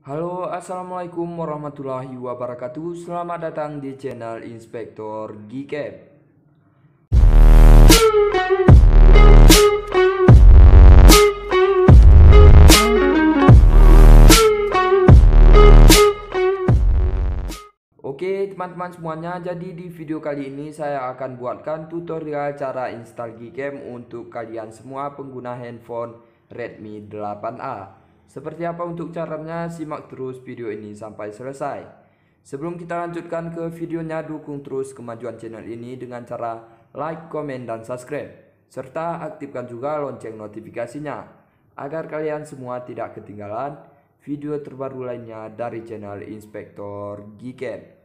Halo assalamualaikum warahmatullahi wabarakatuh Selamat datang di channel Inspektor Gikep Oke teman-teman semuanya jadi di video kali ini saya akan buatkan tutorial cara install Gcam untuk kalian semua pengguna handphone Redmi 8A seperti apa untuk caranya simak terus video ini sampai selesai. Sebelum kita lanjutkan ke videonya dukung terus kemajuan channel ini dengan cara like, komen, dan subscribe. Serta aktifkan juga lonceng notifikasinya agar kalian semua tidak ketinggalan video terbaru lainnya dari channel Inspektor Giken.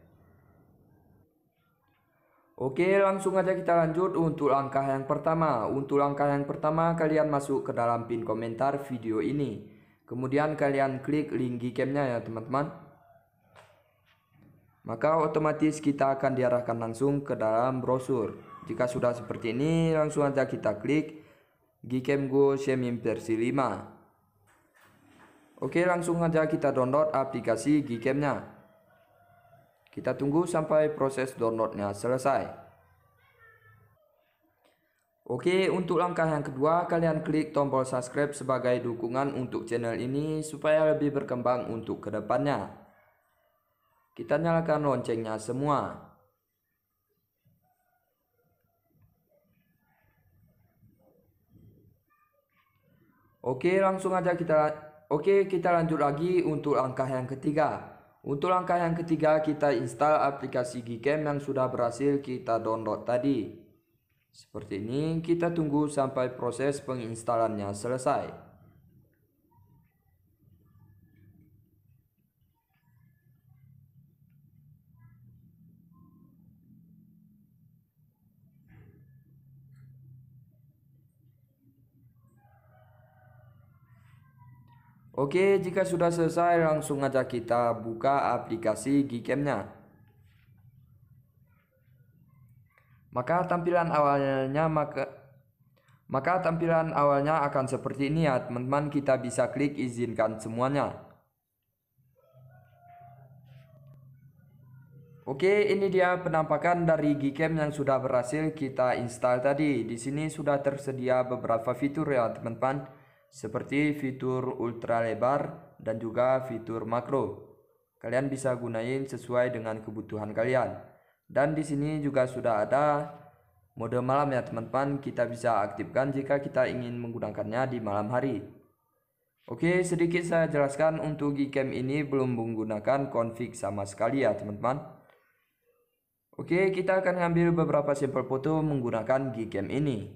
Oke langsung aja kita lanjut untuk langkah yang pertama Untuk langkah yang pertama kalian masuk ke dalam pin komentar video ini Kemudian kalian klik link GCamnya ya teman-teman. Maka otomatis kita akan diarahkan langsung ke dalam brosur. Jika sudah seperti ini langsung aja kita klik Gcam Go Xiaomi versi 5. Oke langsung aja kita download aplikasi Gcam-nya. Kita tunggu sampai proses downloadnya selesai. Oke, untuk langkah yang kedua, kalian klik tombol subscribe sebagai dukungan untuk channel ini supaya lebih berkembang untuk kedepannya. Kita nyalakan loncengnya semua. Oke, langsung aja kita Oke, kita lanjut lagi untuk langkah yang ketiga. Untuk langkah yang ketiga, kita install aplikasi Gcam yang sudah berhasil kita download tadi. Seperti ini kita tunggu sampai proses penginstalannya selesai. Oke, jika sudah selesai langsung aja kita buka aplikasi Gcam-nya. Maka tampilan awalnya maka maka tampilan awalnya akan seperti ini ya teman-teman kita bisa klik izinkan semuanya. Oke, ini dia penampakan dari Gcam yang sudah berhasil kita install tadi. Di sini sudah tersedia beberapa fitur ya teman-teman, seperti fitur ultra lebar dan juga fitur makro. Kalian bisa gunain sesuai dengan kebutuhan kalian. Dan di sini juga sudah ada mode malam ya teman-teman. Kita bisa aktifkan jika kita ingin menggunakannya di malam hari. Oke, sedikit saya jelaskan untuk Gcam ini belum menggunakan config sama sekali ya teman-teman. Oke, kita akan ambil beberapa sampel foto menggunakan Gcam ini.